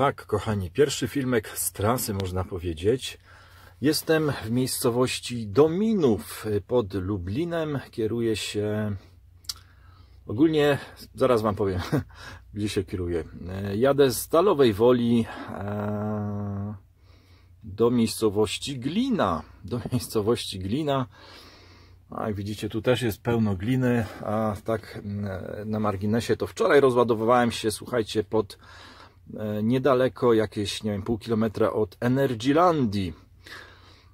Tak, kochani, pierwszy filmek z trasy, można powiedzieć. Jestem w miejscowości Dominów pod Lublinem. Kieruję się... Ogólnie, zaraz Wam powiem, gdzie się kieruję. Jadę z Stalowej Woli e, do miejscowości Glina. Do miejscowości Glina. A jak widzicie, tu też jest pełno gliny, a tak mm, e, na marginesie to wczoraj rozładowywałem się, słuchajcie, pod E, niedaleko, jakieś, nie wiem, pół kilometra od Energylandii.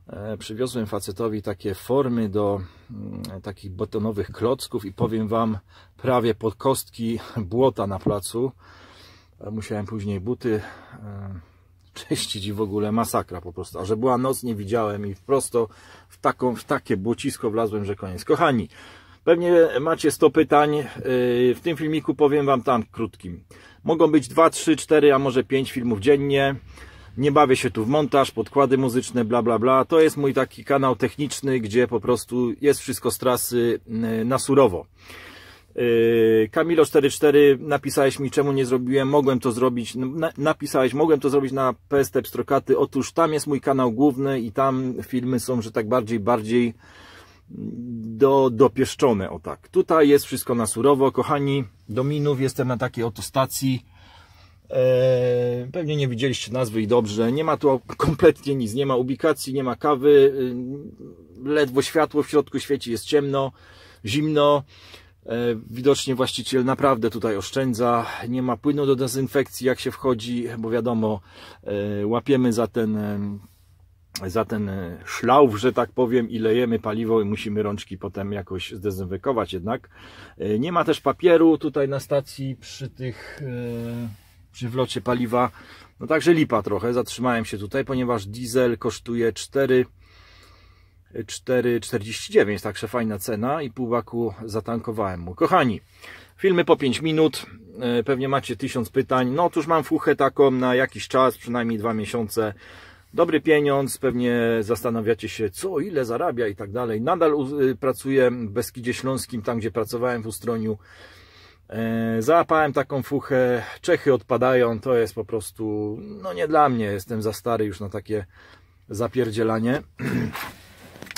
E, przywiozłem facetowi takie formy do mm, takich betonowych klocków i powiem Wam, prawie pod kostki błota na placu. E, musiałem później buty czyścić i w ogóle masakra po prostu. A że była noc, nie widziałem i prosto w, taką, w takie błocisko wlazłem, że koniec. Kochani, Pewnie macie 100 pytań. Y, w tym filmiku powiem Wam tam krótkim. Mogą być 2, 3, 4, a może 5 filmów dziennie. Nie bawię się tu w montaż, podkłady muzyczne, bla bla bla. To jest mój taki kanał techniczny, gdzie po prostu jest wszystko z trasy y, na surowo. Y, Kamilo44, napisałeś mi, czemu nie zrobiłem, mogłem to zrobić, napisałeś, mogłem to zrobić na PST Pstrokaty, otóż tam jest mój kanał główny i tam filmy są, że tak bardziej, bardziej do, dopieszczone, o tak. Tutaj jest wszystko na surowo, kochani, do Minów jestem na takiej oto stacji, e, pewnie nie widzieliście nazwy i dobrze, nie ma tu kompletnie nic, nie ma ubikacji, nie ma kawy, e, ledwo światło w środku świeci, jest ciemno, zimno, e, Widocznie właściciel naprawdę tutaj oszczędza, nie ma płynu do dezynfekcji jak się wchodzi, bo wiadomo, łapiemy za ten za ten e, szlauf, że tak powiem, i lejemy paliwo i musimy rączki potem jakoś zdezynfekować jednak. E, nie ma też papieru tutaj na stacji przy tych, e, przy wlocie paliwa. No także lipa trochę, zatrzymałem się tutaj, ponieważ diesel kosztuje 4 4,49, także fajna cena i pół baku zatankowałem mu. Kochani, filmy po 5 minut, pewnie macie tysiąc pytań. No otóż mam fuchę taką na jakiś czas, przynajmniej dwa miesiące dobry pieniądz, pewnie zastanawiacie się, co, ile zarabia i tak dalej. Nadal y, pracuję w Beskidzie Śląskim, tam gdzie pracowałem w Ustroniu. E, załapałem taką fuchę, Czechy odpadają, to jest po prostu, no nie dla mnie, jestem za stary już na takie zapierdzielanie.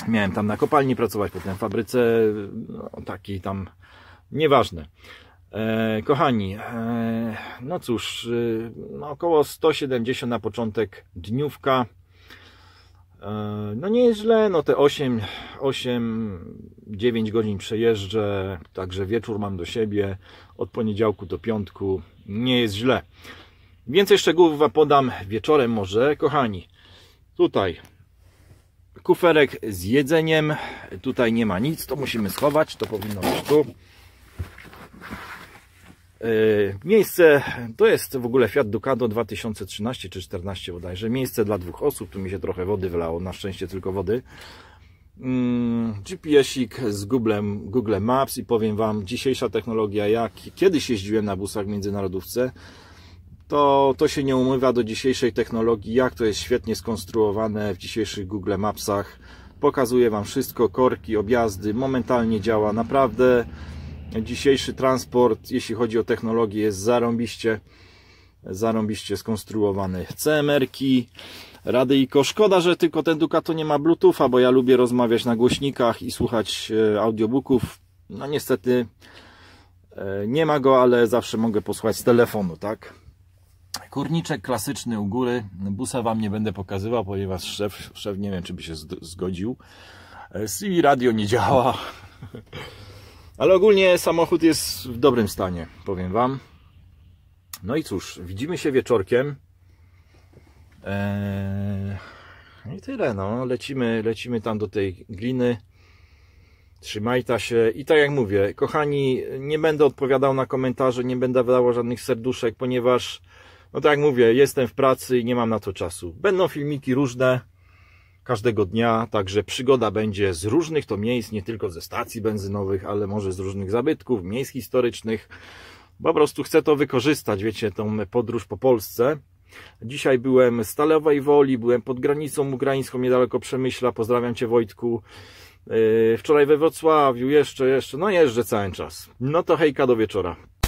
Miałem tam na kopalni pracować, potem w fabryce, no, taki tam, nieważne. E, kochani, e, no cóż, e, no około 170 na początek dniówka. No nie jest źle, no te 8, 9 godzin przejeżdżę, także wieczór mam do siebie od poniedziałku do piątku, nie jest źle. Więcej szczegółów Wam podam wieczorem może, kochani. Tutaj kuferek z jedzeniem, tutaj nie ma nic, to musimy schować, to powinno być tu. Y, miejsce, to jest w ogóle Fiat Ducato 2013 czy 14 bodajże, miejsce dla dwóch osób, tu mi się trochę wody wylało, na szczęście tylko wody. Mm, GPS-ik z Google Maps i powiem Wam, dzisiejsza technologia, jak kiedyś jeździłem na busach w międzynarodówce, to, to się nie umywa do dzisiejszej technologii, jak to jest świetnie skonstruowane w dzisiejszych Google Mapsach. Pokazuje Wam wszystko, korki, objazdy, momentalnie działa, naprawdę dzisiejszy transport, jeśli chodzi o technologię, jest zarąbiście, zarąbiście skonstruowany. CMR-ki, radyjko. Szkoda, że tylko ten Ducato nie ma Bluetootha, bo ja lubię rozmawiać na głośnikach i słuchać e, audiobooków. No niestety e, nie ma go, ale zawsze mogę posłuchać z telefonu, tak? Kurniczek klasyczny u góry. Busa Wam nie będę pokazywał, ponieważ szef, szef nie wiem, czy by się zgodził. E, I radio nie działa. Ale ogólnie samochód jest w dobrym stanie, powiem Wam. No i cóż, widzimy się wieczorkiem. Eee, no I tyle, no. Lecimy, lecimy tam do tej gliny. Trzymajta się. I tak jak mówię, kochani, nie będę odpowiadał na komentarze, nie będę wydawał żadnych serduszek, ponieważ, no tak jak mówię, jestem w pracy i nie mam na to czasu. Będą filmiki różne każdego dnia, także przygoda będzie z różnych to miejsc, nie tylko ze stacji benzynowych, ale może z różnych zabytków, miejsc historycznych. Po prostu chcę to wykorzystać, wiecie, tą podróż po Polsce. Dzisiaj byłem w Talewej Woli, byłem pod granicą ukraińską, niedaleko Przemyśla, pozdrawiam Cię Wojtku. Yy, wczoraj we Wrocławiu, jeszcze, jeszcze, no jeżdżę cały czas. No to hejka do wieczora.